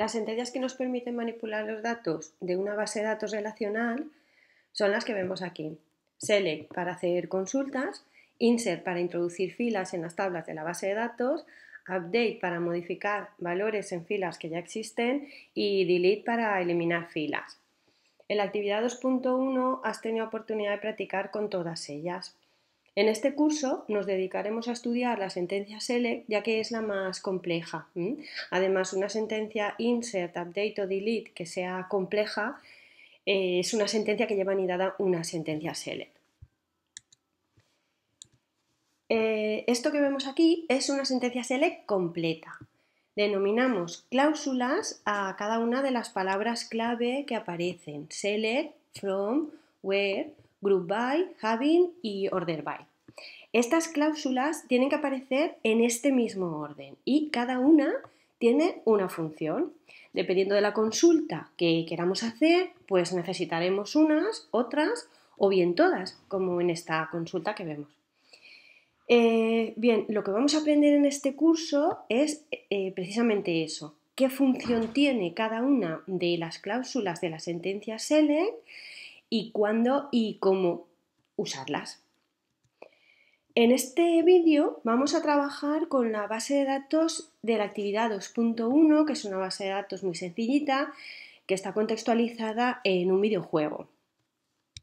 Las entidades que nos permiten manipular los datos de una base de datos relacional son las que vemos aquí. Select para hacer consultas, insert para introducir filas en las tablas de la base de datos, update para modificar valores en filas que ya existen y delete para eliminar filas. En la actividad 2.1 has tenido oportunidad de practicar con todas ellas. En este curso nos dedicaremos a estudiar la sentencia SELECT ya que es la más compleja. Además, una sentencia insert, update o delete que sea compleja eh, es una sentencia que lleva anidada una sentencia SELECT. Eh, esto que vemos aquí es una sentencia SELECT completa. Denominamos cláusulas a cada una de las palabras clave que aparecen, select, from, where, Group By, Having y Order By. Estas cláusulas tienen que aparecer en este mismo orden y cada una tiene una función. Dependiendo de la consulta que queramos hacer, pues necesitaremos unas, otras o bien todas, como en esta consulta que vemos. Eh, bien, lo que vamos a aprender en este curso es eh, precisamente eso, qué función tiene cada una de las cláusulas de la sentencia SELECT y cuándo y cómo usarlas. En este vídeo vamos a trabajar con la base de datos de la actividad 2.1, que es una base de datos muy sencillita, que está contextualizada en un videojuego.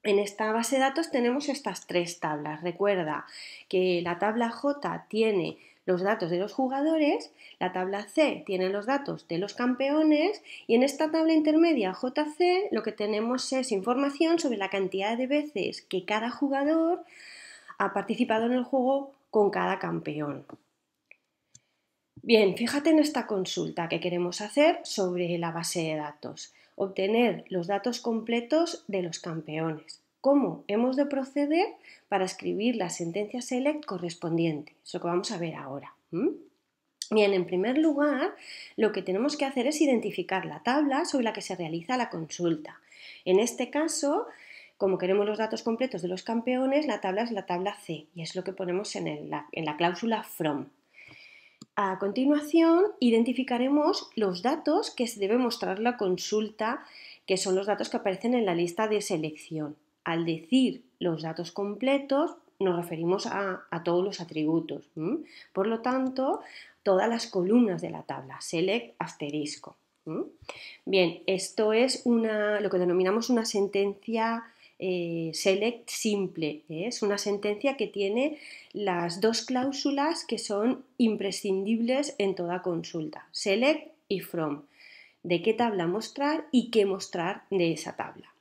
En esta base de datos tenemos estas tres tablas. Recuerda que la tabla J tiene los datos de los jugadores, la tabla C tiene los datos de los campeones y en esta tabla intermedia JC lo que tenemos es información sobre la cantidad de veces que cada jugador ha participado en el juego con cada campeón. Bien, fíjate en esta consulta que queremos hacer sobre la base de datos, obtener los datos completos de los campeones cómo hemos de proceder para escribir la sentencia select correspondiente. Eso que vamos a ver ahora. Bien, en primer lugar, lo que tenemos que hacer es identificar la tabla sobre la que se realiza la consulta. En este caso, como queremos los datos completos de los campeones, la tabla es la tabla C y es lo que ponemos en, en la cláusula FROM. A continuación, identificaremos los datos que se debe mostrar la consulta, que son los datos que aparecen en la lista de selección al decir los datos completos, nos referimos a, todos los atributos. Por lo tanto, todas las columnas de la tabla, select asterisco. Bien, esto es una, lo que denominamos una sentencia eh, select simple. ¿eh? Es una sentencia que tiene las dos cláusulas que son imprescindibles en toda consulta, select y from. ¿De qué tabla mostrar y qué mostrar de esa tabla?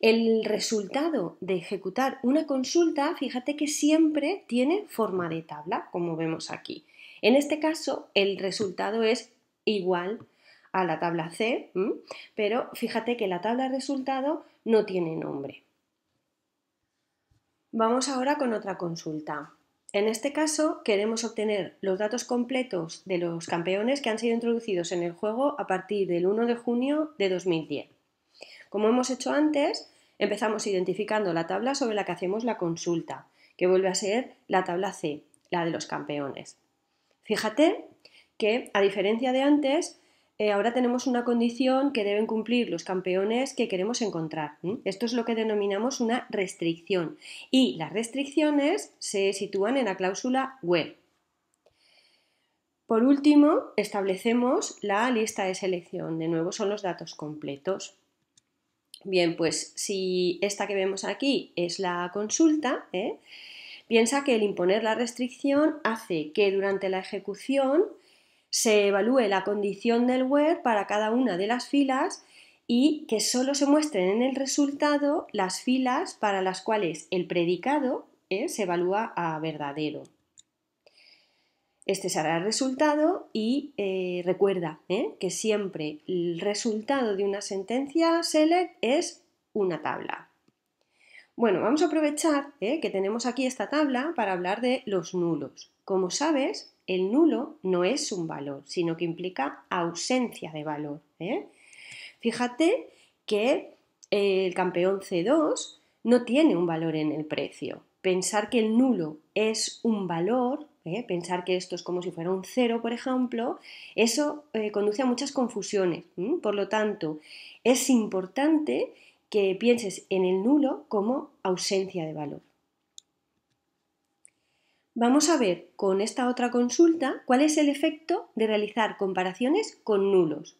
El resultado de ejecutar una consulta, fíjate que siempre tiene forma de tabla, como vemos aquí. En este caso, el resultado es igual a la tabla C, pero fíjate que la tabla resultado no tiene nombre. Vamos ahora con otra consulta. En este caso, queremos obtener los datos completos de los campeones que han sido introducidos en el juego a partir del 1 de junio de 2010. Como hemos hecho antes, empezamos identificando la tabla sobre la que hacemos la consulta, que vuelve a ser la tabla C, la de los campeones. Fíjate que, a diferencia de antes, eh, ahora tenemos una condición que deben cumplir los campeones que queremos encontrar. Esto es lo que denominamos una restricción. Y las restricciones se sitúan en la cláusula web. Por último, establecemos la lista de selección. De nuevo, son los datos completos. Bien, pues si esta que vemos aquí es la consulta, ¿eh? piensa que el imponer la restricción hace que durante la ejecución se evalúe la condición del where para cada una de las filas y que solo se muestren en el resultado las filas para las cuales el predicado ¿eh? se evalúa a verdadero. Este será el resultado y eh, recuerda ¿eh? que siempre el resultado de una sentencia select es una tabla. Bueno, vamos a aprovechar ¿eh? que tenemos aquí esta tabla para hablar de los nulos. Como sabes, el nulo no es un valor, sino que implica ausencia de valor. Fíjate que el campeón C2 no tiene un valor en el precio pensar que el nulo es un valor, ¿eh? pensar que esto es como si fuera un cero, por ejemplo, eso eh, conduce a muchas confusiones. Por lo tanto, es importante que pienses en el nulo como ausencia de valor. Vamos a ver con esta otra consulta cuál es el efecto de realizar comparaciones con nulos.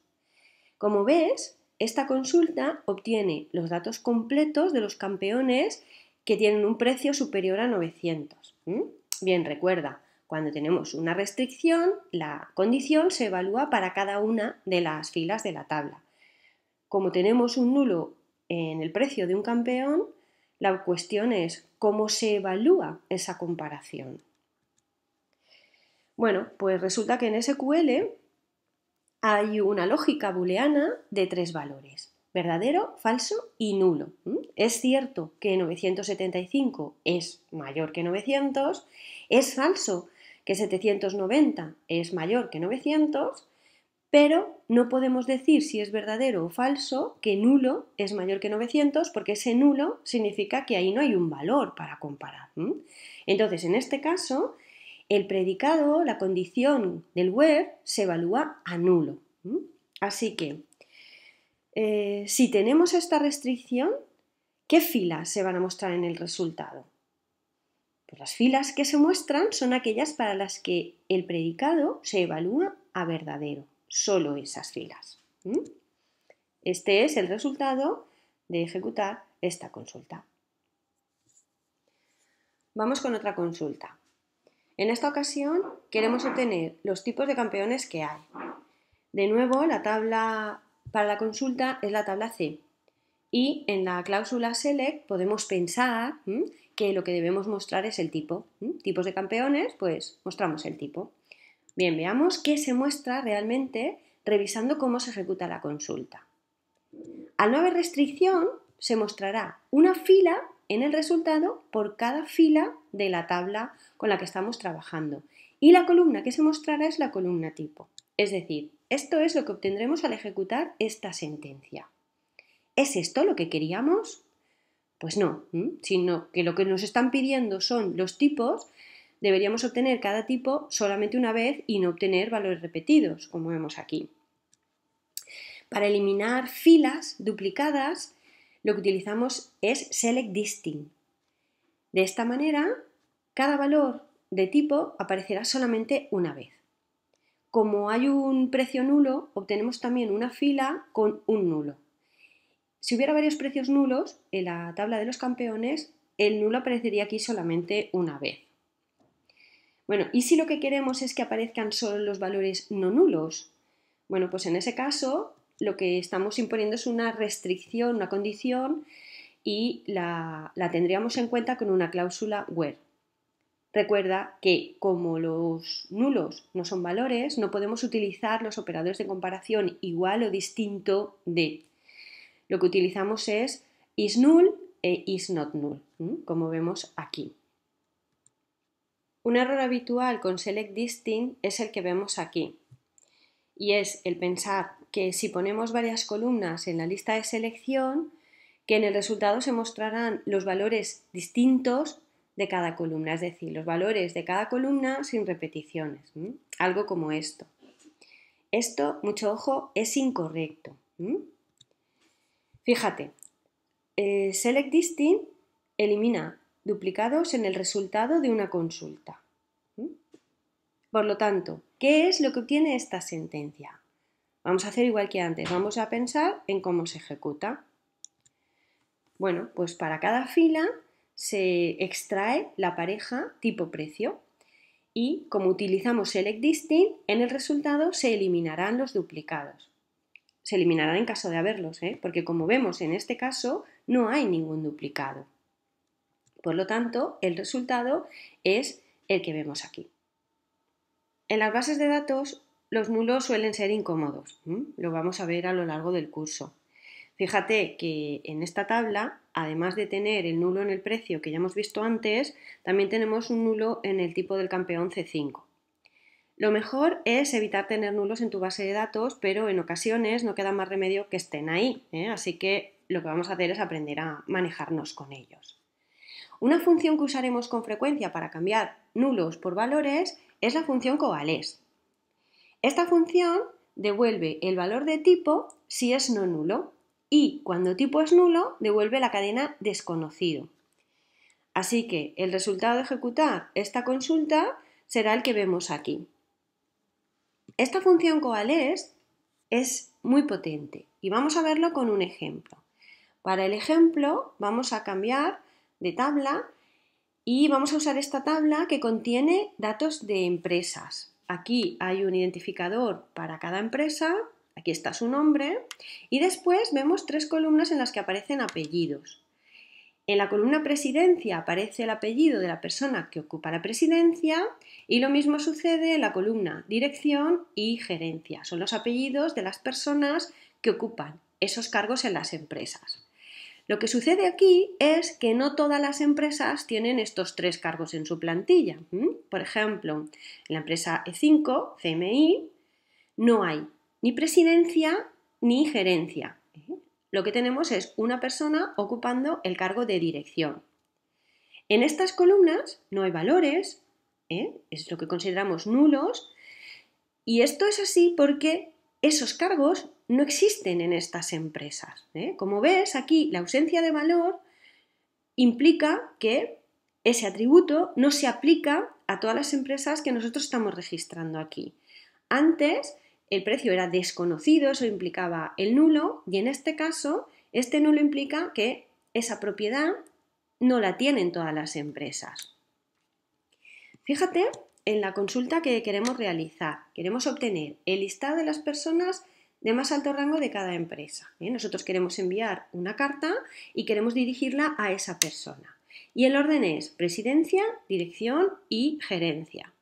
Como ves, esta consulta obtiene los datos completos de los campeones que tienen un precio superior a 900. Bien, recuerda, cuando tenemos una restricción, la condición se evalúa para cada una de las filas de la tabla. Como tenemos un nulo en el precio de un campeón, la cuestión es cómo se evalúa esa comparación. Bueno, pues resulta que en SQL hay una lógica booleana de tres valores verdadero, falso y nulo. ¿Mm? Es cierto que 975 es mayor que 900, es falso que 790 es mayor que 900, pero no podemos decir si es verdadero o falso que nulo es mayor que 900 porque ese nulo significa que ahí no hay un valor para comparar. Entonces, en este caso, el predicado, la condición del web se evalúa a nulo. Así que eh, si tenemos esta restricción, ¿qué filas se van a mostrar en el resultado? Pues las filas que se muestran son aquellas para las que el predicado se evalúa a verdadero, solo esas filas. Este es el resultado de ejecutar esta consulta. Vamos con otra consulta. En esta ocasión queremos obtener los tipos de campeones que hay. De nuevo, la tabla para la consulta es la tabla C. Y en la cláusula select podemos pensar que lo que debemos mostrar es el tipo. Tipos de campeones, pues mostramos el tipo. Bien, veamos qué se muestra realmente revisando cómo se ejecuta la consulta. Al no haber restricción, se mostrará una fila en el resultado por cada fila de la tabla con la que estamos trabajando. Y la columna que se mostrará es la columna tipo. Es decir, esto es lo que obtendremos al ejecutar esta sentencia. ¿Es esto lo que queríamos? Pues no, sino que lo que nos están pidiendo son los tipos, deberíamos obtener cada tipo solamente una vez y no obtener valores repetidos, como vemos aquí. Para eliminar filas duplicadas, lo que utilizamos es select distinct. De esta manera, cada valor de tipo aparecerá solamente una vez como hay un precio nulo, obtenemos también una fila con un nulo. Si hubiera varios precios nulos, en la tabla de los campeones, el nulo aparecería aquí solamente una vez. Bueno, ¿y si lo que queremos es que aparezcan solo los valores no nulos? Bueno, pues en ese caso lo que estamos imponiendo es una restricción, una condición, y la, la tendríamos en cuenta con una cláusula where. Recuerda que como los nulos no son valores, no podemos utilizar los operadores de comparación igual o distinto de. Lo que utilizamos es is null e is not null, como vemos aquí. Un error habitual con select distinct es el que vemos aquí, y es el pensar que si ponemos varias columnas en la lista de selección, que en el resultado se mostrarán los valores distintos de cada columna, es decir, los valores de cada columna sin repeticiones. Algo como esto. Esto, mucho ojo, es incorrecto. Fíjate, eh, Select Distinct elimina duplicados en el resultado de una consulta. Por lo tanto, ¿qué es lo que obtiene esta sentencia? Vamos a hacer igual que antes, vamos a pensar en cómo se ejecuta. Bueno, pues para cada fila se extrae la pareja tipo precio y como utilizamos select distinct, en el resultado se eliminarán los duplicados. Se eliminarán en caso de haberlos, ¿eh? porque como vemos en este caso no hay ningún duplicado. Por lo tanto, el resultado es el que vemos aquí. En las bases de datos los nulos suelen ser incómodos, lo vamos a ver a lo largo del curso. Fíjate que en esta tabla, además de tener el nulo en el precio que ya hemos visto antes, también tenemos un nulo en el tipo del campeón C5. Lo mejor es evitar tener nulos en tu base de datos, pero en ocasiones no queda más remedio que estén ahí, ¿eh? así que lo que vamos a hacer es aprender a manejarnos con ellos. Una función que usaremos con frecuencia para cambiar nulos por valores es la función coales. Esta función devuelve el valor de tipo si es no nulo, y cuando tipo es nulo, devuelve la cadena desconocido. Así que el resultado de ejecutar esta consulta será el que vemos aquí. Esta función coalesce es muy potente y vamos a verlo con un ejemplo. Para el ejemplo vamos a cambiar de tabla y vamos a usar esta tabla que contiene datos de empresas. Aquí hay un identificador para cada empresa Aquí está su nombre y después vemos tres columnas en las que aparecen apellidos. En la columna presidencia aparece el apellido de la persona que ocupa la presidencia y lo mismo sucede en la columna dirección y gerencia. Son los apellidos de las personas que ocupan esos cargos en las empresas. Lo que sucede aquí es que no todas las empresas tienen estos tres cargos en su plantilla. ¿Mm? Por ejemplo, en la empresa E5, CMI, no hay ni presidencia ni gerencia. ¿eh? Lo que tenemos es una persona ocupando el cargo de dirección. En estas columnas no hay valores, ¿eh? es lo que consideramos nulos, y esto es así porque esos cargos no existen en estas empresas. ¿eh? Como ves, aquí la ausencia de valor implica que ese atributo no se aplica a todas las empresas que nosotros estamos registrando aquí. Antes, el precio era desconocido, eso implicaba el nulo, y en este caso, este nulo implica que esa propiedad no la tienen todas las empresas. Fíjate en la consulta que queremos realizar. Queremos obtener el listado de las personas de más alto rango de cada empresa. ¿eh? Nosotros queremos enviar una carta y queremos dirigirla a esa persona. Y el orden es presidencia, dirección y gerencia.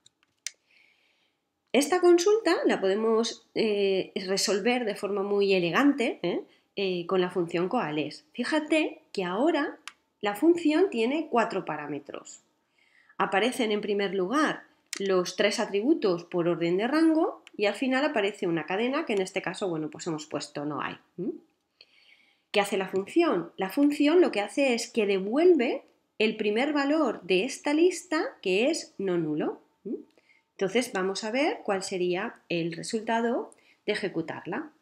Esta consulta la podemos eh, resolver de forma muy elegante ¿eh? Eh, con la función coales. Fíjate que ahora la función tiene cuatro parámetros. Aparecen en primer lugar los tres atributos por orden de rango y al final aparece una cadena que en este caso, bueno, pues hemos puesto no hay. ¿Qué hace la función? La función lo que hace es que devuelve el primer valor de esta lista que es no nulo. Entonces vamos a ver cuál sería el resultado de ejecutarla.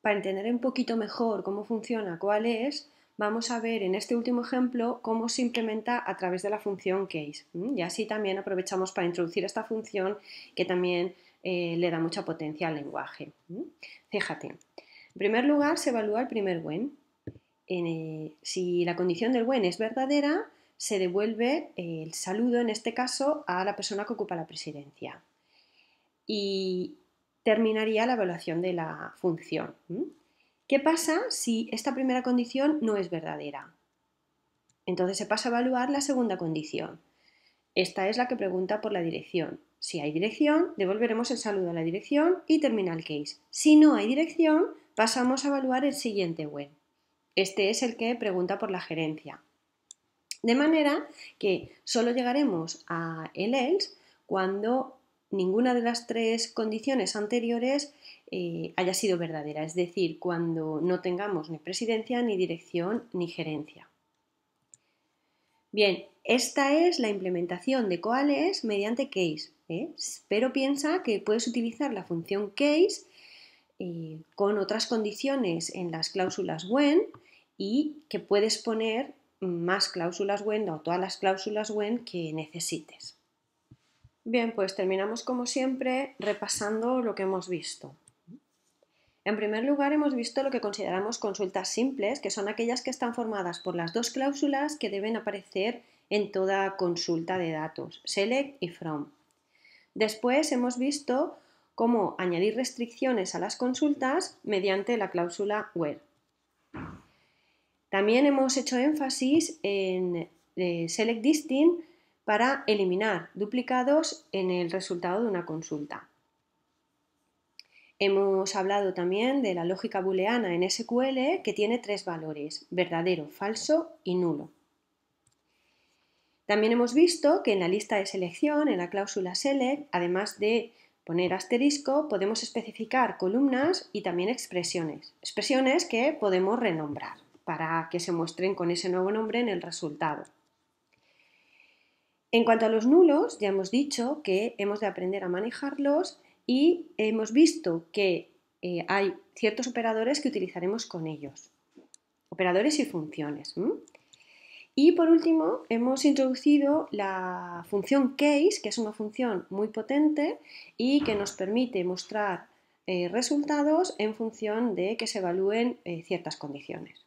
Para entender un poquito mejor cómo funciona, cuál es, vamos a ver en este último ejemplo cómo se implementa a través de la función case. Y así también aprovechamos para introducir esta función que también eh, le da mucha potencia al lenguaje. Fíjate, en primer lugar se evalúa el primer when, eh, si la condición del buen es verdadera, se devuelve el saludo, en este caso, a la persona que ocupa la presidencia. Y terminaría la evaluación de la función. ¿Qué pasa si esta primera condición no es verdadera? Entonces se pasa a evaluar la segunda condición. Esta es la que pregunta por la dirección. Si hay dirección, devolveremos el saludo a la dirección y termina el case. Si no hay dirección, pasamos a evaluar el siguiente buen este es el que pregunta por la gerencia. De manera que solo llegaremos a el else cuando ninguna de las tres condiciones anteriores eh, haya sido verdadera, es decir, cuando no tengamos ni presidencia, ni dirección, ni gerencia. Bien, esta es la implementación de Coales mediante case, ¿eh? pero piensa que puedes utilizar la función case eh, con otras condiciones en las cláusulas when y que puedes poner más cláusulas WEN o todas las cláusulas WEN que necesites. Bien, pues terminamos como siempre repasando lo que hemos visto. En primer lugar, hemos visto lo que consideramos consultas simples, que son aquellas que están formadas por las dos cláusulas que deben aparecer en toda consulta de datos, select y from. Después hemos visto cómo añadir restricciones a las consultas mediante la cláusula where. También hemos hecho énfasis en eh, Select Distinct para eliminar duplicados en el resultado de una consulta. Hemos hablado también de la lógica booleana en SQL que tiene tres valores, verdadero, falso y nulo. También hemos visto que en la lista de selección, en la cláusula select, además de poner asterisco, podemos especificar columnas y también expresiones, expresiones que podemos renombrar para que se muestren con ese nuevo nombre en el resultado. En cuanto a los nulos, ya hemos dicho que hemos de aprender a manejarlos y hemos visto que eh, hay ciertos operadores que utilizaremos con ellos, operadores y funciones. Y por último, hemos introducido la función case, que es una función muy potente y que nos permite mostrar eh, resultados en función de que se evalúen eh, ciertas condiciones.